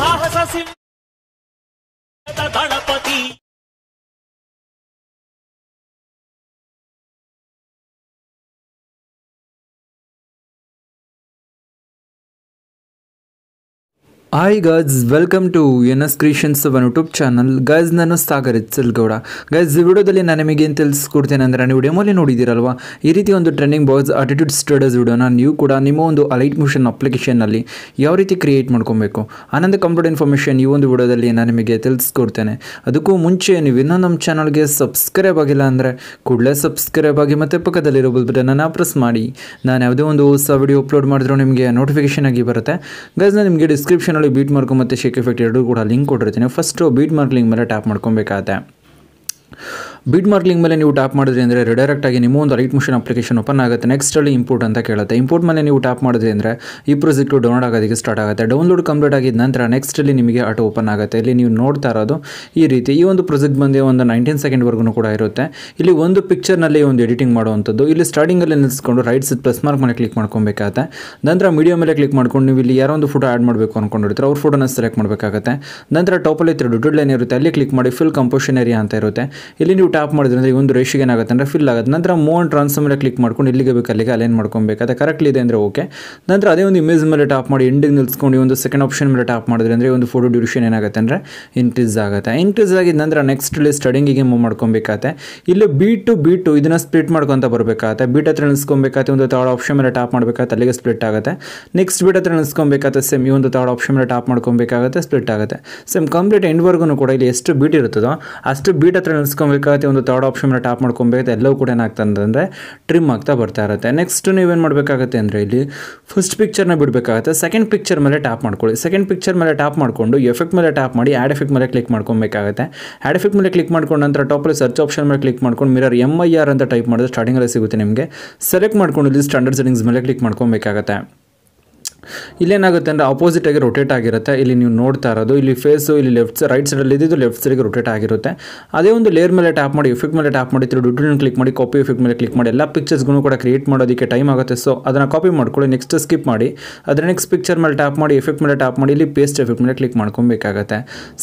సాహస దళపతి hi guys welcome to N S creations one YouTube channel guys ನಾನು Sagar ಎಚ್ಚಲ್ಗೌಡ guys ಈ ವಿಡಿಯೋದಲ್ಲಿ ನಾನು ನಿಮಗೇನು ತಿಳಿಸ್ಕೊಡ್ತೇನೆ ಅಂದರೆ ನೀವು ಡೆಮೋಲಿ ನೋಡಿದ್ದೀರಲ್ವ ಈ ರೀತಿ ಒಂದು ಟ್ರೆಂಡಿಂಗ್ ಬಾಯ್ಸ್ ಅಟಿಟ್ಯೂಡ್ ಸ್ಟಡಸ್ ವಿಡಿಯೋನ ನೀವು ಕೂಡ ನಿಮ್ಮ ಒಂದು ಅಲೈಟ್ ಮೋಷನ್ ಅಪ್ಲಿಕೇಶನ್ನಲ್ಲಿ ಯಾವ ರೀತಿ ಕ್ರಿಯೇಟ್ ಮಾಡ್ಕೊಬೇಕು ಆನಂದ ಕಂಪ್ಯೂಟರ್ ಇನ್ಫಾರ್ಮೇಷನ್ ಈ ಒಂದು ವಿಡಿಯೋದಲ್ಲಿ ನಾನು ನಿಮಗೆ ತಿಳಿಸ್ಕೊಡ್ತೇನೆ ಅದಕ್ಕೂ ಮುಂಚೆ ನೀವು ಇನ್ನೂ ನಮ್ಮ ಚಾನಲ್ಗೆ ಸಬ್ಸ್ಕ್ರೈಬ್ ಆಗಿಲ್ಲ ಅಂದರೆ ಕೂಡಲೇ ಸಬ್ಸ್ಕ್ರೈಬ್ ಆಗಿ ಮತ್ತು ಪಕ್ಕದಲ್ಲಿರೋ ಬಟನನ್ನು ಪ್ರೆಸ್ ಮಾಡಿ ನಾನು ಯಾವುದೇ ಒಂದು ಹೊಸ ವಿಡಿಯೋ ಅಪ್ಲೋಡ್ ಮಾಡಿದ್ರು ನಿಮಗೆ ನೋಟಿಫಿಕೇಶನ್ ಆಗಿ ಬರುತ್ತೆ ಗೈಸ್ ನಾನು ನಿಮಗೆ ಡಿಸ್ಕ್ರಿಪ್ಷನ್ ಬೀಟ್ ಮಾರ್ಕು ಮತ್ತು ಶೇಕ್ ಎಫೆಕ್ಟ್ ಎರಡೂ ಕೂಡ ಲಿಂಕ್ ಕೊಟ್ಟಿರ್ತೀನಿ ಫಸ್ಟು ಬೀಟ್ ಮಾರ್ಕ್ ಲಿಂಕ್ ಮೇಲೆ ಟ್ಯಾಪ್ ಮಾಡ್ಕೊಬೇಕಾಗತ್ತೆ ಬಿಡ್ ಮಾರ್ಕಿಂಗ್ ಮೇಲೆ ನೀವು ಟ್ಯಾಪ್ ಮಾಡಿದ್ರಿ ಅಂದರೆ ರಿಡೈರೆಕ್ಟ್ ಆಗಿ ನಿಮ್ಮ ಒಂದು ರೈಟ್ ಮಿಷನ್ ಅಪ್ಲಿಕೇಶನ್ ಓಪನ್ ಆಗುತ್ತೆ ನೆಕ್ಸ್ಟ್ ಅಲ್ಲಿ ಇಂಪೋರ್ಟ್ ಅಂತ ಕೇಳುತ್ತೆ ಇಂಪೋರ್ಟ್ ಮೇಲೆ ನೀವು ಟ್ಯಾಪ್ ಮಾಡಿದ್ರಿ ಅಂದರೆ ಈ ಪ್ರೊಜೆಕ್ಟು ಡೌನ್ಲೋಡ್ ಆಗೋದಕ್ಕೆ ಸ್ಟಾರ್ಟ್ ಆಗುತ್ತೆ ಡೌನ್ಲೋಡ್ ಕಂಪ್ಲೀಟ್ ಆಗಿದ ನಂತರ ನೆಕ್ಸ್ಟ್ ಅಲ್ಲಿ ನಿಮಗೆ ಆಟೋ ಓಪನ್ ಆಗುತ್ತೆ ಇಲ್ಲಿ ನೀವು ನೋಡ್ತಾ ಇರೋದು ಈ ರೀತಿ ಈ ಒಂದು ಪ್ರೊಜೆಕ್ಟ್ ಬಂದು ಒಂದು ನೈನ್ಟೀನ್ ಸೆಕೆಂಡ್ವರೆಗೂ ಕೂಡ ಇರುತ್ತೆ ಇಲ್ಲಿ ಒಂದು ಪಿಕ್ಚರ್ನಲ್ಲಿ ಒಂದು ಎಡಿಟಿಂಗ್ ಮಾಡುವಂಥದ್ದು ಇಲ್ಲಿ ಸ್ಟಾರ್ಟಿಂಗಲ್ಲಿ ನಿಲ್ಲಿಸ್ಕೊಂಡು ರೈಟ್ ಸೈಡ್ ಪ್ಲಸ್ ಮಾರ್ಕ್ ಮೇಲೆ ಕ್ಲಿಕ್ ಮಾಡ್ಕೊಬೇಕಾಗುತ್ತೆ ನಂತರ ಮೀಡಿಯೋ ಮೇಲೆ ಕ್ಲಿಕ್ ಮಾಡ್ಕೊಂಡು ನೀವು ಇಲ್ಲಿ ಯಾರೋ ಒಂದು ಫೋಟೋ ಆ್ಯಡ್ ಮಾಡಬೇಕು ಅಂದ್ಕೊಂಡಿರ್ತಾರೆ ಅವ್ರ ಫೋಟೋನ ಸೆಲೆಕ್ಟ್ ಮಾಡಬೇಕಾಗುತ್ತೆ ನಂತರ ಟಾಪಲ್ಲಿ ತ್ರೀ ಡುಟೆಡ್ ಲೈನ್ ಇರುತ್ತೆ ಅಲ್ಲಿ ಕ್ಲಿಕ್ ಮಾಡಿ ಫುಲ್ ಕಂಪೋಷನ್ ಏರಿಯಾ ಅಂತ ಇರುತ್ತೆ ಇಲ್ಲಿ ನೀವು ಟ್ಯಾಪ್ ಮಾಡಿದ್ರೆ ಅಂದರೆ ಒಂದು ರೇಷಿಗೆ ಏನಾಗುತ್ತೆ ಅಂದರೆ ಫಿಲ್ ಆಗುತ್ತೆ ನಂತರ ಮೋನ್ ಟ್ರಾನ್ಸ್ಫರ್ ಮೇಲೆ ಕ್ಲಿಕ್ ಮಾಡ್ಕೊಂಡು ಇಲ್ಲಿಗೆ ಬೇಕು ಅಲ್ಲಿಗೆ ಅಲೈನ್ ಮಾಡ್ಕೊಬೇಕು ಅದೇ ಕರೆಕ್ಟ್ಲಿ ಇದೆ ಅಂದರೆ ಓಕೆ ನಂತರ ಅದೇ ಒಂದು ಇಮೇಜ್ ಮೇಲೆ ಟ್ಯಾಪ್ ಮಾಡಿ ಎಂಡಿಗೆ ನಿಲ್ಸ್ಕೊಂಡು ಒಂದು ಸೆಕೆಂಡ್ ಆಪ್ಷನ್ ಮೇಲೆ ಟ್ಯಾಪ್ ಮಾಡಿದ್ರೆ ಅಂದರೆ ಒಂದು ಫೋಟೋ ಡ್ಯೂರೇಷನ್ ಏನಾಗುತ್ತೆ ಅಂದರೆ ಇನ್ಕ್ರೀಸ್ ಆಗುತ್ತೆ ಇನ್ಕ್ರೀಸ್ ಆಗಿದ ನಂತರ ನೆಕ್ಸ್ಟ್ ಇಲ್ಲಿ ಸ್ಟಡಿಂಗಿಗೆ ಮೂವ್ ಮಾಡ್ಕೊಬೇಕಾಗತ್ತೆ ಇಲ್ಲಿ ಬಿ ಟು ಬಿ ಟು ಇದನ್ನು ಸ್ಪ್ಲಿಟ್ ಮಾಡ್ಕೊಂತ ಬರಬೇಕಾಗತ್ತೆ ಬಿಟ್ ಹತ್ರ ನಿಲ್ಸ್ಕೊಬೇಕಾಗತ್ತೆ ಒಂದು ತರ್ಡ್ ಆಪ್ಷನ್ ಮೇಲೆ ಟ್ಯಾಪ್ ಮಾಡಬೇಕಾಗತ್ತೆ ಅಲ್ಲಿಗೆ ಸ್ಪ್ಲಿಟ್ ಆಗುತ್ತೆ ನೆಕ್ಸ್ಟ್ ಬಿ ಹತ್ರ ನಿಲ್ಸ್ಕೊಬೇಕಾಗತ್ತೆ ಸೇಮ್ ಈ ಒಂದು ತರ್ಡ್ ಆಪ್ಷನ್ ಮೇಲೆ ಟ್ಯಾಪ್ ಮಾಡ್ಕೊಬೇಕಾಗುತ್ತೆ ಸ್ಪ್ಲಿಟ್ ಆಗುತ್ತೆ ಸೇಮ್ ಕಂಪ್ಲೀಟ್ ಎಂಡ್ವರ್ಗೂ ಕೂಡ ಇಲ್ಲಿ ಎಷ್ಟು ಬೀಟ್ ಇರುತ್ತದೋ ಅಷ್ಟು ಬೀಟ್ ಹತ್ರ ಒಂದು ಥರ್ಡ್ ಆಪ್ಷನ್ ಮೇಲೆ ಟ್ಯಾಪ್ ಮಾಡ್ಕೊಬೇಕು ಎಲ್ಲವೂ ಕೂಡ ಅಂತಂದರೆ ಟ್ರಿಮ್ ಆಗ್ತಾ ಬರ್ತಾ ಇರುತ್ತೆ ನೆಕ್ಸ್ಟ್ ನೀವೇನು ಮಾಡಬೇಕಾಗತ್ತೆ ಅಂದರೆ ಇಲ್ಲಿ ಫಸ್ಟ್ ಪಿಕ್ಚರ್ನ ಬಿಡಬೇಕಾಗುತ್ತೆ ಸೆಕೆಂಡ್ ಪಿಕ್ಚರ್ ಮೇಲೆ ಟ್ಯಾಪ್ ಮಾಡ್ಕೊಳ್ಳಿ ಸೆಕೆಂಡ್ ಪಿಕ್ಚರ್ ಮೇಲೆ ಟ್ಯಾಪ್ ಮಾಡಿಕೊಂಡು ಎಫೆಕ್ಟ್ ಮೇಲೆ ಟ್ಯಾಪ್ ಮಾಡಿ ಆ್ಯಡ್ ಎಫೆಕ್ಟ್ ಮೇಲೆ ಕ್ಲಿಕ್ ಮಾಡ್ಕೊಬೇಕಾಗುತ್ತೆ ಆ್ಯಡ್ ಎಫೆಕ್ಟ್ ಮೇಲೆ ಕ್ಲಿಕ್ ಮಾಡ್ಕೊಂಡು ನಂತರ ಟಾಪಲ್ಲಿ ಸರ್ಚ್ ಆಪ್ಷನ್ ಮೇಲೆ ಕ್ಲಿಕ್ ಮಾಡ್ಕೊಂಡು ಮಿರರ್ ಎಮ್ ಐ ಆರ್ ಅಂತ ಟೈಪ್ ಮಾಡಿದ್ರೆ ಸ್ಟಾರ್ಟಿಂಗಲ್ಲಿ ಸಿಗುತ್ತೆ ನಿಮಗೆ ಸೆಲೆಕ್ಟ್ ಮಾಡ್ಕೊಂಡು ಇಲ್ಲಿ ಸ್ಟ್ಯಾಂಡರ್ಡ್ ಸೆಟ್ಟಿಂಗ್ಸ್ ಮೇಲೆ ಕ್ಲಿಕ್ ಮಾಡ್ಕೊಬೇಕಾಗುತ್ತೆ ಇಲ್ಲೇನಾಗುತ್ತೆ ಅಂದರೆ ಅಪೋಸಿಟ್ ಆಗಿ ರೊಟೇಟ್ ಆಗಿರುತ್ತೆ ಇಲ್ಲಿ ನೀವು ನೋಡ್ತಾ ಇರೋದು ಇಲ್ಲಿ ಫೇಸು ಇಲ್ಲಿ ಲೆಫ್ಟ್ ರೈಟ್ ಸೈಡಲ್ಲಿ ಇದ್ದು ಲೆಫ್ಟ್ ಸೈಡ್ಗೆ ರೊಟೇಟ್ ಆಗಿರುತ್ತೆ ಅದೇ ಒಂದು ಲೇರ್ ಮೇಲೆ ಟ್ಯಾಪ್ ಮಾಡಿ ಎಫೆಕ್ಟ್ ಮೇಲೆ ಟ್ಯಾಪ್ ಮಾಡಿ ತಿರು ಡುಟನ್ ಕ್ಲಿಕ್ ಮಾಡಿ ಕಾಪಿ ಎಫೆಕ್ಟ್ ಮೇಲೆ ಕ್ಲಿಕ್ ಮಾಡಿ ಎಲ್ಲ ಪಿಕ್ಚರ್ಸ್ಗೂ ಕೂಡ ಕ್ರಿಯೇಟ್ ಮಾಡೋದಕ್ಕೆ ಟೈಮ್ ಆಗುತ್ತೆ ಸೊ ಅದನ್ನು ಕಾಪಿ ಮಾಡ್ಕೊಳ್ಳಿ ನೆಕ್ಸ್ಟ್ ಸ್ಕಿಪ್ ಮಾಡಿ ಅದರ ನೆಕ್ಸ್ಟ್ ಪಿಕ್ಚರ್ ಮೇಲೆ ಟ್ಯಾಪ್ ಮಾಡಿ ಎಫೆಕ್ಟ್ ಮೇಲೆ ಟ್ಯಾಪ್ ಮಾಡಿ ಇಲ್ಲಿ ಪೇಸ್ಟ್ ಎಫೆಕ್ಟ್ ಮೇಲೆ ಕ್ಲಿಕ್ ಮಾಡ್ಕೊಬೇಕಾಗುತ್ತೆ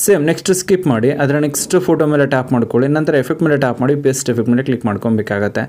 ಸೇಮ್ ನೆಕ್ಸ್ಟ್ ಸ್ಕಿಪ್ ಮಾಡಿ ಅದರ ನೆಕ್ಸ್ಟ್ ಫೋಟೋ ಮೇಲೆ ಟ್ಯಾಪ್ ಮಾಡ್ಕೊಳ್ಳಿ ನಂತರ ಎಫೆಕ್ಟ್ ಮೇಲೆ ಟ್ಯಾಪ್ ಮಾಡಿ ಪೇಸ್ಟ್ ಎಫೆಕ್ಟ್ ಮೇಲೆ ಕ್ಲಿಕ್ ಮಾಡ್ಕೊಬೇಕಾಗುತ್ತೆ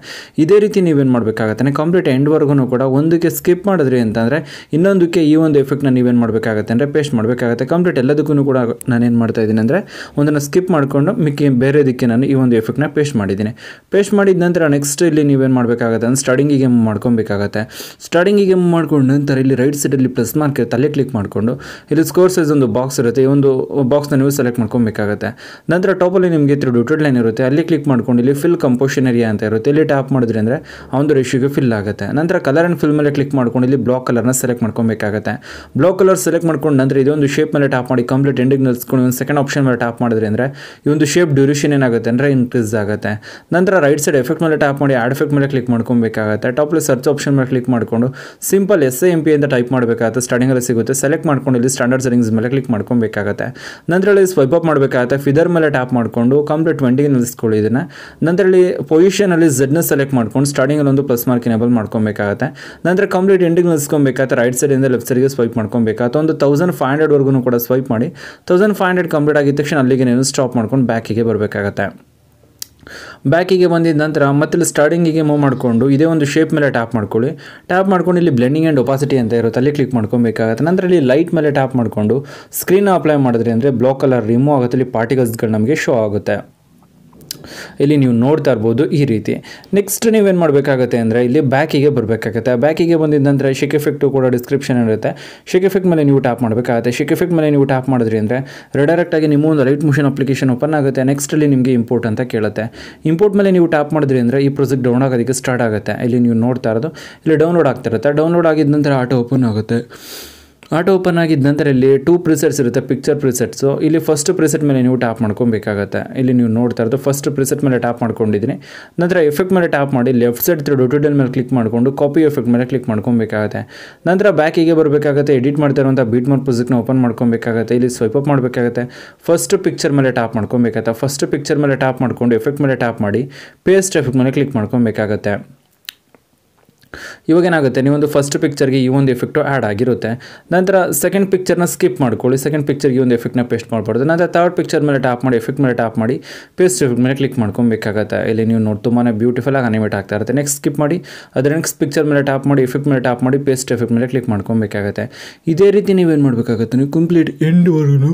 ಇದೇ ರೀತಿ ನೀವೇನು ಮಾಡಬೇಕಾಗತ್ತೆ ಕಂಪ್ಲೀಟ್ ಎಂಡ್ವರೆಗೂ ಕೂಡ ಒಂದಕ್ಕೆ ಸ್ಕಿಪ್ ಮಾಡಿದ್ರಿ ಅಂತಂದರೆ ಇನ್ನೊಂದು ಇದಕ್ಕೆ ಈ ಒಂದು ಎಫೆಕ್ಟ್ನ ನೀವೇನು ಮಾಡಬೇಕಾಗುತ್ತೆ ಅಂದರೆ ಪೇಸ್ಟ್ ಮಾಡಬೇಕಾಗುತ್ತೆ ಕಂಪ್ಲೀಟ್ ಎಲ್ಲದಕ್ಕೂ ಕೂಡ ನಾನೇನು ಮಾಡ್ತಾ ಇದ್ದೀನಿ ಅಂದರೆ ಒಂದನ್ನು ಸ್ಕಿಪ್ ಮಾಡಿಕೊಂಡು ಮಿಕ್ಕಿ ಬೇರೆದಕ್ಕೆ ನಾನು ಈ ಒಂದು ಎಫೆಕ್ಟ್ನ ಪೇಸ್ಟ್ ಮಾಡಿದ್ದೀನಿ ಪೇಸ್ಟ್ ಮಾಡಿದ ನಂತರ ನೆಕ್ಸ್ಟ್ ಇಲ್ಲಿ ನೀವೇನು ಮಾಡಬೇಕಾಗುತ್ತೆ ಅಂದರೆ ಸ್ಟಾರ್ಟಿಂಗಿಗೆ ಮೂವ್ ಮಾಡ್ಕೊಬೇಕಾಗತ್ತೆ ಸ್ಟಾರ್ಟಿಂಗಿಗೆ ಮೂವ್ ಮಾಡ್ಕೊಂಡು ನಂತರ ಇಲ್ಲಿ ರೈಟ್ ಸೈಡಲ್ಲಿ ಪ್ಲಸ್ ಮಾರ್ಕ್ ತಲೆ ಕ್ಲಿಕ್ ಮಾಡಿಕೊಂಡು ಇಲ್ಲಿ ಸ್ಕೋರ್ ಸೈಜ್ ಒಂದು ಬಾಕ್ಸ್ ಇರುತ್ತೆ ಈ ಒಂದು ಬಾಕ್ಸ್ನ ನೀವು ಸೆಲೆಕ್ಟ್ ಮಾಡ್ಕೊಬೇಕಾಗುತ್ತೆ ನಂತರ ಟಾಪಲ್ಲಿ ನಿಮಗೆ ತ್ರೀ ಡೂಟೆಡ್ ಲೈನ್ ಇರುತ್ತೆ ಅಲ್ಲಿ ಕ್ಲಿಕ್ ಮಾಡ್ಕೊಂಡು ಇಲ್ಲಿ ಫಿಲ್ ಕಂಪೋಷನ್ ಏರಿಯಾ ಅಂತ ಇರುತ್ತೆ ಇಲ್ಲಿ ಟ್ಯಾಪ್ ಮಾಡಿದ್ರೆ ಅಂದರೆ ಆ ಒಂದು ರೇಷ್ಯೂಗೆ ಫಿಲ್ ಆಗುತ್ತೆ ನಂತರ ಕಲರ್ ಆ್ಯಂಡ್ ಫಿಲ್ ಮೇಲೆ ಕ್ಲಿಕ್ ಮಾಡ್ಕೊಂಡು ಇಲ್ಲಿ ಬ್ಲಾಕ್ ಕಲರ್ನ ಸೆಲೆಕ್ಟ್ ಮಾಡ್ಕೊಂಡು ಬೇಕಾಗುತ್ತೆ ಬ್ಲೋ ಕಲರ್ ಸೆಲೆಕ್ಟ್ ಮಾಡ್ಕೊಂಡು ನಂತರ ಇದೊಂದು ಶೇಪ್ ಮೇಲೆ ಟ್ಯಾಪ್ ಮಾಡಿ ಕಂಪ್ಲೀಟ್ ಎಂಡಿಂಗ್ ನಿಲ್ಸ್ಕೊಂಡು ಒಂದು ಸೆಕೆಂಡ್ ಆಪ್ಷನ್ ಮೇಲೆ ಟ್ಯಾಪ್ ಮಾಡಿದ್ರೆ ಅಂದರೆ ಈ ಒಂದು ಶೇಪ್ ಡ್ಯೂರೇಷನ್ ಏನಾಗುತ್ತೆ ಅಂದರೆ ಇನ್ಕ್ರೀಸ್ ಆಗುತ್ತೆ ನಂತರ ರೈಟ್ ಸೈಡ್ ಎಫೆಕ್ಟ್ ಮೇಲೆ ಟ್ಯಾಪ್ ಮಾಡಿ ಆಡ್ ಎಫೆಕ್ಟ್ ಮೇಲೆ ಕ್ಲಿಕ್ ಮಾಡ್ಕೊಬೇಕಾಗುತ್ತೆ ಟಾಪ್ಲಿ ಸರ್ಚ್ ಆಪ್ಷನ್ ಮೇಲೆ ಕ್ಲಿಕ್ ಮಾಡಿಕೊಂಡು ಸಿಂಪಲ್ ಎಸ್ ಎಂ ಪಿ ಅಂತ ಟೈಪ್ ಮಾಡಬೇಕಾಗುತ್ತೆ ಅಲ್ಲಿ ಸಿಗುತ್ತೆ ಸೆಲೆಕ್ಟ್ ಮಾಡ್ಕೊಂಡು ಇಲ್ಲಿ ಸ್ಟ್ಯಾಂಡರ್ಡ್ ಸೆಟಿಂಗ್ಸ್ ಮೇಲೆ ಕ್ಲಿಕ್ ಮಾಡ್ಕೊಬೇಕಾಗತ್ತೆ ನಂತರ ಇಲ್ಲಿ ಸ್ವೈಪ್ ಅಪ್ ಮಾಡಬೇಕಾಗುತ್ತೆ ಫಿದರ್ ಮೇಲೆ ಟ್ಯಾಪ್ ಮಾಡಿಕೊಂಡು ಕಂಪ್ಲೀಟ್ ಟ್ವೆಂಟಿ ನಿಲ್ಲಿಸ್ಕೊಳ್ಳಿ ಇದನ್ನು ನಂತರ ಇಲ್ಲಿ ಪೊಸಿಷನಲ್ಲಿ ಜೆಡ್ನ ಸೆಲೆಕ್ಟ್ ಮಾಡ್ಕೊಂಡು ಸ್ಟಾರ್ಟಿಂಗಲ್ಲಿ ಒಂದು ಪ್ಲಸ್ ಮಾರ್ಕ್ ಎನೇಬಲ್ ಮಾಡ್ಕೊಬೇಕಾಗುತ್ತೆ ನಂತರ ಕಂಪ್ಲೀಟ್ ಎಂಡಿಂಗ್ ನಿಲ್ಲಿಸ್ಕೊಬೇಕಾದ್ರೆ ರೈಟ್ ಸೈಡ್ ಸೈಡಿಂದ ಲೆಫ್ಟ್ ಸೈಡ್ಗೆ ಸ್ವೈಪ್ ಮಾಡ್ಕೊಬೇಕು ಅಥವಾ ಒಂದು ತೌಸಂಡ್ ಫೈವ್ ಹಂಡ್ರೆಡ್ವರೆಗೂ ಕೂಡ ಸ್ವೈಪ್ ಮಾಡಿ ತೌಸಂಡ್ ಫೈವ್ ಹಂಡ್ರೆಡ್ ಕಂಪ್ಲೀಟ್ ಆಗಿದ ತಕ್ಷಣ ಅಲ್ಲಿಗೆ ನೀವು ಸ್ಟಾಪ್ ಮಾಡ್ಕೊಂಡು ಬ್ಯಾಕಿಗೆ ಬರಬೇಕಾಗತ್ತೆ ಬ್ಯಾಕಿಗೆ ಬಂದಿದ ನಂತರ ಮತ್ತೆ ಸ್ಟಾರ್ಟಿಂಗಿಗೆ ಮೂವ್ ಮಾಡಿಕೊಂಡು ಇದೇ ಒಂದು ಶೇಪ್ ಮೇಲೆ ಟ್ಯಾಪ್ ಮಾಡ್ಕೊಳ್ಳಿ ಟ್ಯಾಪ್ ಮಾಡ್ಕೊಂಡು ಇಲ್ಲಿ ಬ್ಲೆಂಡಿಂಗ್ ಆ್ಯಂಡ್ ಒಪಾಸಿಟಿ ಅಂತ ಇರುತ್ತೆ ಅಲ್ಲಿ ಕ್ಲಿಕ್ ಮಾಡ್ಕೊಬೇಕಾಗತ್ತೆ ನಂತರ ಇಲ್ಲಿ ಲೈಟ್ ಮೇಲೆ ಟ್ಯಾಪ್ ಮಾಡಿಕೊಂಡು ಸ್ಕ್ರೀನ್ ಅಪ್ಲೈ ಮಾಡಿದ್ರೆ ಅಂದರೆ ಬ್ಲಾಕ್ ಕಲರ್ ರಿಮೂವ್ ಆಗುತ್ತೆ ಇಲ್ಲಿ ಪಾರ್ಟಿಕಲ್ಸ್ಗಳು ನಮಗೆ ಶೋ ಆಗುತ್ತೆ ಇಲ್ಲಿ ನೀವು ನೋಡ್ತಾ ಇರ್ಬೋದು ಈ ರೀತಿ ನೆಕ್ಸ್ಟ್ ನೀವೇನು ಮಾಡಬೇಕಾಗತ್ತೆ ಅಂದರೆ ಇಲ್ಲಿ ಬ್ಯಾಕಿಗೆ ಬರಬೇಕಾಗತ್ತೆ ಬ್ಯಾಕಿಗೆ ಬಂದಿದ್ದ ನಂತರ ಶಿಕ್ ಎಫೆಕ್ಟು ಕೂಡ ಡಿಸ್ಕ್ರಿಪ್ಷನ್ ಇರುತ್ತೆ ಶಿಕ್ ಎಫೆಕ್ಟ್ ಮೇಲೆ ನೀವು ಟ್ಯಾಪ್ ಮಾಡಬೇಕಾಗುತ್ತೆ ಶಿಕ್ ಎಫೆಕ್ಟ್ ಮೇಲೆ ನೀವು ಟ್ಯಾಪ್ ಮಾಡಿದ್ರಿ ಅಂದರೆ ರೆಡೈರೆಕ್ಟಾಗಿ ನಿಮ್ಮ ಒಂದು ರೈಟ್ ಮೋಷನ್ ಅಪ್ಲಿಕೇಶನ್ ಓಪನ್ ಆಗುತ್ತೆ ನೆಕ್ಸ್ಟ್ ಅಲ್ಲಿ ನಿಮಗೆ ಇಂಪೋರ್ಟ್ ಅಂತ ಕೇಳುತ್ತೆ ಇಂಪೋರ್ಟ್ ಮೇಲೆ ನೀವು ಟ್ಯಾಪ್ ಮಾಡಿದ್ರಿ ಅಂದರೆ ಈ ಪ್ರೊಜೆಕ್ಟ್ ಡೌನ್ ಆಗೋದಕ್ಕೆ ಸ್ಟಾರ್ಟ್ ಆಗುತ್ತೆ ಇಲ್ಲಿ ನೀವು ನೋಡ್ತಾ ಇರೋದು ಇಲ್ಲಿ ಡೌನ್ಲೋಡ್ ಆಗ್ತಿರುತ್ತೆ ಡೌನ್ಲೋಡ್ ಆಗಿದ ನಂತರ ಆಟೋ ಓಪನ್ ಆಗುತ್ತೆ ಆಟೋ ಓಪನ್ ಆಗಿದ್ದ ನಂತರ ಇಲ್ಲಿ ಟೂ ಪ್ರಿಸೆಟ್ಸ್ ಇರುತ್ತೆ ಪಿಕ್ಚರ್ ಪ್ರಿಸೆಟ್ಸು ಇಲ್ಲಿ ಫಸ್ಟ್ ಪ್ರಿಸೆಟ್ ಮೇಲೆ ನೀವು ಟ್ಯಾಪ್ ಮಾಡ್ಕೊಬೇಕಾಗತ್ತೆ ಇಲ್ಲಿ ನೀವು ನೋಡ್ತಾ ಇರೋದು ಫಸ್ಟ್ ಪ್ರಿಸೆಟ್ ಮೇಲೆ ಟ್ಯಾಪ್ ಮಾಡ್ಕೊಂಡಿದ್ದೀನಿ ನಂತರ ಎಫೆಕ್ಟ್ ಮೇಲೆ ಟ್ಯಾಪ್ ಮಾಡಿ ಲೆಫ್ಟ್ ಸೈಡ್ ಡೊಟೋಟಲ್ ಮೇಲೆ ಕ್ಲಿಕ್ ಮಾಡಿಕೊಂಡು ಕಾಪಿ ಎಫೆಕ್ಟ್ ಮೇಲೆ ಕ್ಲಿಕ್ ಮಾಡ್ಕೊಬೇಕಾಗತ್ತೆ ನಂತರ ಬ್ಯಾಕಿಗೆ ಬರಬೇಕಾಗುತ್ತೆ ಎಡಿಟ್ ಮಾಡ್ತಾ ಇರುವಂಥ ಬೀಟ್ ಮಾರ್ಕ್ ಪೊಸಿಕ್ನ ಓಪನ್ ಮಾಡ್ಕೊಬೇಕಾಗತ್ತೆ ಇಲ್ಲಿ ಸ್ವೈಪ್ ಅಪ್ ಮಾಡಬೇಕಾಗತ್ತೆ ಫಸ್ಟ್ ಪಿಕ್ಚರ್ ಮೇಲೆ ಟ್ಯಾಪ್ ಮಾಡ್ಕೊಬೇಕಾಗತ್ತೆ ಫಸ್ಟ್ ಪಿಕ್ಚರ್ ಮೇಲೆ ಟ್ಯಾಪ್ ಮಾಡಿಕೊಂಡು ಎಫೆಕ್ಟ್ ಮೇಲೆ ಟ್ಯಾಪ್ ಮಾಡಿ ಪೇಸ್ಟ್ ಎಫೆಕ್ಟ್ ಮೇಲೆ ಕ್ಲಿಕ್ ಮಾಡ್ಕೊಬೇಕಾಗತ್ತೆ ಇವಾಗ ಏನಾಗುತ್ತೆ ನೀವೊಂದು ಫಸ್ಟ್ ಪಿಕ್ಚರ್ಗೆ ಈ ಒಂದು ಎಫೆಕ್ಟು ಆ್ಯಡ್ ಆಗಿರುತ್ತೆ ನಂತರ ಸೆಕೆಂಡ್ ಪಿಕ್ಚರ್ನ ಸ್ಕಿಪ್ ಮಾಡ್ಕೊಳ್ಳಿ ಸೆಕೆಂಡ್ ಪಿಕ್ಚರ್ಗೆ ಒಂದು ಎಫೆಕ್ಟ್ನ ಪೇಸ್ಟ್ ಮಾಡ್ಬಾರ್ದು ನಂತರ ಥರ್ಡ್ ಪಿಕ್ಚರ್ ಮೇಲೆ ಟ್ಯಾಪ್ ಮಾಡಿ ಎಫೆಕ್ಟ್ ಮೇಲೆ ಟ್ಯಾಪ್ ಮಾಡಿ ಪೇಸ್ಟ್ ಎಫೆಕ್ಟ್ ಮೇಲೆ ಕ್ಲಿಕ್ ಮಾಡ್ಕೊಬೇಕಾಗತ್ತೆ ಇಲ್ಲಿ ನೀವು ನೋಡಿ ತುಂಬಾ ಬ್ಯೂಟಿಫುಲ್ ಆಗಿ ಅನಿಮೇಟ್ ಆಗ್ತಾ ಇರುತ್ತೆ ನೆಕ್ಸ್ಟ್ ಸ್ಕಿಪ್ ಮಾಡಿ ಅದರ ನೆಕ್ಸ್ಟ್ ಪಿಕ್ಚರ್ ಮೇಲೆ ಟ್ಯಾಪ್ ಮಾಡಿ ಎಫೆಕ್ಟ್ ಮೇಲೆ ಟ್ಯಾಪ್ ಮಾಡಿ ಪೇಸ್ಟ್ ಎಫೆಕ್ಟ್ ಮೇಲೆ ಕ್ಲಿಕ್ ಮಾಡ್ಕೊಬೇಕಾಗತ್ತೆ ಇದೇ ರೀತಿ ನೀವೇನು ಮಾಡಬೇಕಾಗುತ್ತೆ ನೀವು ಕಂಪ್ಲೀಟ್ ಎಂಡ್ವರೆಗೂ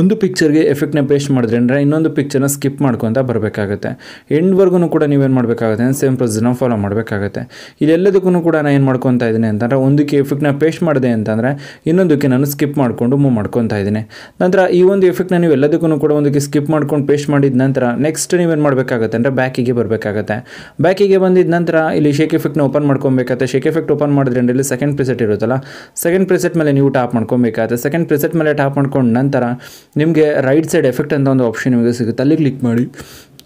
ಒಂದು ಪಿಕ್ಚರ್ಗೆ ಎಫೆಕ್ಟ್ನ ಪೇಸ್ಟ್ ಮಾಡಿದ್ರೆ ಅಂದರೆ ಇನ್ನೊಂದು ಪಿಕ್ಚರ್ನ ಸ್ಕಿಪ್ ಮಾಡ್ಕೊತ ಬರಬೇಕಾಗುತ್ತೆ ಎಂಡ್ವರ್ಗೂ ಕೂಡ ನೀವೇನು ಮಾಡಬೇಕಾಗುತ್ತೆ ಸೇಮ್ ಪ್ರೊಸೆಸ್ನ ಫಾಲೋ ಮಾಡಬೇಕಾಗುತ್ತೆ ಇದೆಲ್ಲದಕ್ಕೂ ಕೂಡ ನಾನು ಏನು ಮಾಡ್ಕೊತಾ ಇದ್ದೀನಿ ಅಂತಂದರೆ ಒಂದಕ್ಕೆ ಎಫೆಕ್ಟ್ನ ಪೇಸ್ಟ್ ಮಾಡಿದೆ ಅಂತಂದರೆ ಇನ್ನೊಂದಕ್ಕೆ ನಾನು ಸ್ಕಿಪ್ ಮಾಡಿಕೊಂಡು ಮೂವ್ ಮಾಡ್ಕೊತಾ ಇದ್ದೀನಿ ನಂತರ ಈ ಒಂದು ಎಫೆಕ್ಟ್ನ ನೀವು ಎಲ್ಲದಕ್ಕೂ ಕೂಡ ಒಂದಕ್ಕೆ ಸ್ಕಿಪ್ ಮಾಡ್ಕೊಂಡು ಪೇಸ್ಟ್ ಮಾಡಿದ ನಂತರ ನೆಕ್ಸ್ಟ್ ನೀವೇನು ಮಾಡಬೇಕಾಗುತ್ತೆ ಅಂದರೆ ಬ್ಯಾಕಿಗೆ ಬರಬೇಕಾಗುತ್ತೆ ಬ್ಯಾಕಿಗೆ ಬಂದಿದ ನಂತರ ಇಲ್ಲಿ ಶೇಕ್ ಎಫೆಕ್ಟ್ನ ಓಪನ್ ಮಾಡ್ಕೊಬೇಕಾಗುತ್ತೆ ಶೇಕ್ ಎಫೆಕ್ಟ್ ಓಪನ್ ಮಾಡಿದ್ರೆ ಇಲ್ಲಿ ಸೆಕೆಂಡ್ ಪ್ರಿಸೆಟ್ ಇರುತ್ತಲ್ಲ ಸೆಕೆಂಡ್ ಪ್ರಿಸೆಟ್ ಮೇಲೆ ನೀವು ಟಾಪ್ ಮಾಡ್ಕೊಬೇಕಾಗುತ್ತೆ ಸೆಕೆಂಡ್ ಪ್ರಿಸೆಟ್ ಮೇಲೆ ಟಾಪ್ ಮಾಡ್ಕೊಂಡು ನಂತರ ನಿಮಗೆ ರೈಟ್ ಸೈಡ್ ಎಫೆಕ್ಟ್ ಅಂತ ಒಂದು ಆಪ್ಷನ್ ನಿಮಗೆ ಸಿಗುತ್ತೆ ಅಲ್ಲಿ ಕ್ಲಿಕ್ ಮಾಡಿ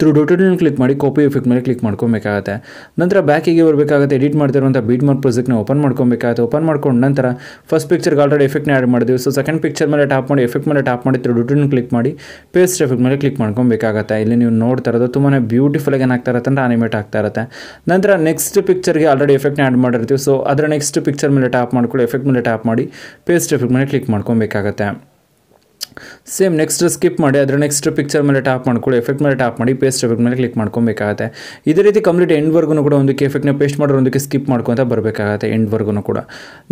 ತ್ರೂ ಡೊಟೋಟಲ್ ಕ್ಲಿಕ್ ಮಾಡಿ ಕಾಪಿ ಎಫೆಕ್ಟ್ ಮೇಲೆ ಕ್ಲಿಕ್ ಮಾಡ್ಕೊಬೇಕಾಗುತ್ತೆ ನಂತರ ಬ್ಯಾಕಿಗೆ ಬರಬೇಕಾಗುತ್ತೆ ಎಡಿಟ್ ಮಾಡ್ತಿರುವಂಥ ಬೀಟ್ ಮಾರ್ಕ್ ಪ್ರೊಜೆಕ್ಟ್ನ ಓಪನ್ ಮಾಡ್ಕೊಬೇಕಾಗುತ್ತೆ ಓಪನ್ ಮಾಡ್ಕೊಂಡು ನಂತರ ಫಸ್ಟ್ ಪಿಕ್ಚರ್ಗೆ ಆಲ್ರೆಡಿ ಎಫೆಕ್ಟ್ನ ಆ್ಯಡ್ ಮಾಡಿದ್ವಿ ಸೊ ಸೆಕೆಂಡ್ ಪಿಕ್ಚರ್ ಮೇಲೆ ಟ್ಯಾಪ್ ಮಾಡಿ ಎಫೆಕ್ಟ್ ಮೇಲೆ ಟ್ಯಾಪ್ ಮಾಡಿ ತ್ರೂ ಡೊಟೋಟಲ್ ಕ್ಲಿಕ್ ಮಾಡಿ ಪೇಸ್ಟ್ ಎಫೆಕ್ಟ್ ಮೇಲೆ ಕ್ಲಿಕ್ ಮಾಡ್ಕೊಬೇಕಾಗತ್ತೆ ಇಲ್ಲಿ ನೀವು ನೋಡ್ತಾ ಇರೋದು ತುಂಬಾ ಬ್ಯೂಟಿಫುಲ್ ಏನಾಗ್ತಾ ಇರುತ್ತೆ ಅಂತ ಅನಿಮೇಟ್ ಆಗ್ತಾ ಇರುತ್ತೆ ನಂತರ ನೆಕ್ಸ್ಟ್ ಪಿಕ್ಚರ್ಗೆ ಆಲ್ರೆಡಿ ಎಫೆಕ್ಟ್ನ ಆ್ಯಡ್ ಮಾಡಿರ್ತೀವಿ ಸೊ ಅದರ ನೆಕ್ಸ್ಟ್ ಪಿಕ್ಚರ್ ಮೇಲೆ ಟ್ಯಾಪ್ ಮಾಡ್ಕೊಳ್ಳಿ ಎಫೆಕ್ಟ್ ಮೇಲೆ ಟ್ಯಾಪ್ ಮಾಡಿ ಪೇಸ್ಟ್ ಎಫೆಕ್ಟ್ ಮೇಲೆ ಕ್ಲಿಕ್ ಮಾಡ್ಕೊಬೇಕಾಗತ್ತೆ ಸೇಮ್ ನೆಕ್ಸ್ಟ್ ಸ್ಕಿಪ್ ಮಾಡಿ ಅದರ ನೆಕ್ಸ್ಟ್ ಪಿಕ್ಚರ್ ಮೇಲೆ ಟ್ಯಾಪ್ ಮಾಡ್ಕೊಳ್ಳಿ ಎಫೆಕ್ಟ್ ಮೇಲೆ ಟ್ಯಾಪ್ ಮಾಡಿ ಪೇಸ್ಟ್ ಎಫೆಕ್ಟ್ ಮೇಲೆ ಕ್ಲಿಕ್ ಮಾಡ್ಕೊಬೇಕಾಗುತ್ತೆ ಇದೇ ರೀತಿ ಕಂಪ್ಲೀಟ್ ಎಂಡ್ ವರ್ಗೂ ಕೂಡ ಒಂದಕ್ಕೆ ಎಫೆಕ್ಟ್ನ ಪೇಸ್ಟ್ ಮಾಡೋರು ಒಂದಕ್ಕೆ ಸ್ಕಿಪ್ ಮಾಡ್ಕೊತ ಬರಬೇಕಾಗುತ್ತೆ ಎಂಡ್ ವರ್ಗೂ ಕೂಡ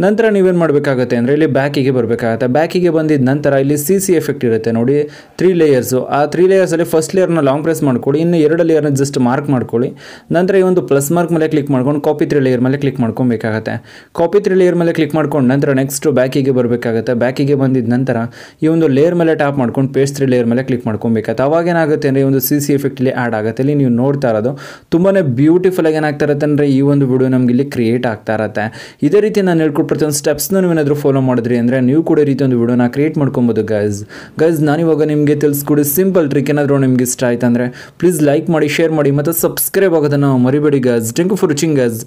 ನಂತರ ನೀವೇನು ಮಾಡಬೇಕಾಗುತ್ತೆ ಅಂದರೆ ಇಲ್ಲಿ ಬ್ಯಾಕಿಗೆ ಬರಬೇಕಾಗುತ್ತೆ ಬ್ಯಾಕಿಗೆ ಬಂದಿದ್ದ ನಂತರ ಇಲ್ಲಿ ಸಿ ಸಿ ಎಫೆಕ್ಟ್ ಇರುತ್ತೆ ನೋಡಿ ತ್ರೀ ಲೇಯರ್ಸು ಆ ತ್ರೀ ಲೇಯರ್ಸಲ್ಲಿ ಫಸ್ಟ್ ಲೇಯರ್ನ ಲಾಂಗ್ ಪ್ರೆಸ್ ಮಾಡ್ಕೊಳ್ಳಿ ಇನ್ನು ಎರಡು ಲೇಯರ್ನ ಜಸ್ಟ್ ಮಾರ್ಕ್ ಮಾಡ್ಕೊಳ್ಳಿ ನಂತರ ಈ ಒಂದು ಪ್ಲಸ್ ಮಾರ್ಕ್ ಮೇಲೆ ಕ್ಲಿಕ್ ಮಾಡ್ಕೊಂಡು ಕಾಪಿ ತ್ರೀ ಲೇಯರ್ ಮೇಲೆ ಕ್ಲಿಕ್ ಮಾಡ್ಕೊಬೇಕಾಗುತ್ತೆ ಕಾಪಿ ತ್ರೀ ಲೇಯರ್ ಮೇಲೆ ಕ್ಲಿಕ್ ಮಾಡ್ಕೊಂಡು ನಂತರ ನೆಕ್ಸ್ಟ್ ಬ್ಯಾಕಿಗೆ ಬರಬೇಕಾಗುತ್ತೆ ಬ್ಯಾಕಿಗೆ ಬಂದಿದ್ದ ನಂತರ ಈ ಒಂದು ಲೇಯರ್ ಮೇಲೆ ಟ್ಯಾಪ್ ಮಾಡ್ಕೊಂಡು ಪೇಸ್ಟ್ ತ್ರೀ ಲೇಯರ್ ಮೇಲೆ ಕ್ಲಿಕ್ ಮಾಡ್ಕೊಬೇಕಾಯ್ತು ಅವಾಗ ಏನಾಗುತ್ತೆ ಅಂದರೆ ಒಂದು ಸಿ ಸಿ ಎಫೆಕ್ಟ್ ಇಲ್ಲಿ ಆ್ಯಡ್ ಆಗುತ್ತೆ ಇಲ್ಲಿ ನೀವು ನೋಡ್ತಾ ಇರೋದು ತುಂಬಾ ಬ್ಯೂಟಿಫುಲ್ ಆಗಿ ಏನಾಗ್ತಾ ಇರುತ್ತೆ ಅಂದರೆ ಈ ಒಂದು ವಿಡಿಯೋ ನಮಗೆ ಇಲ್ಲಿ ಕ್ರಿಯೇಟ್ ಆಗ್ತಾ ಇರುತ್ತೆ ಇದೇ ರೀತಿ ನಾನು ಹೇಳ್ಕೊಟ್ಟು ಪ್ರತಿಯೊಂದು ನೀವು ಏನಾದರೂ ಫಾಲೋ ಮಾಡಿದ್ರಿ ಅಂದರೆ ನೀವು ಕೂಡ ಈ ರೀತಿ ಒಂದು ವಿಡಿಯೋನ ಕ್ರಿಯೇಟ್ ಮಾಡ್ಕೊಬೋದು ಗೈಸ್ ಗೈಸ್ ಇವಾಗ ನಿಮಗೆ ತಿಳಿಸ್ಕೊಡಿ ಸಿಂಪಲ್ ಟ್ರಿಕ್ ಏನಾದರೂ ನಿಮ್ಗೆ ಇಷ್ಟ ಆಯ್ತಂದ್ರೆ ಅಂದರೆ ಪ್ಲೀಸ್ ಲೈಕ್ ಮಾಡಿ ಶೇರ್ ಮಾಡಿ ಮತ್ತು ಸಬ್ಸ್ಕ್ರೈಬ್ ಆಗೋದನ್ನು ಮರಿಬೇಡಿ guys thank you for watching guys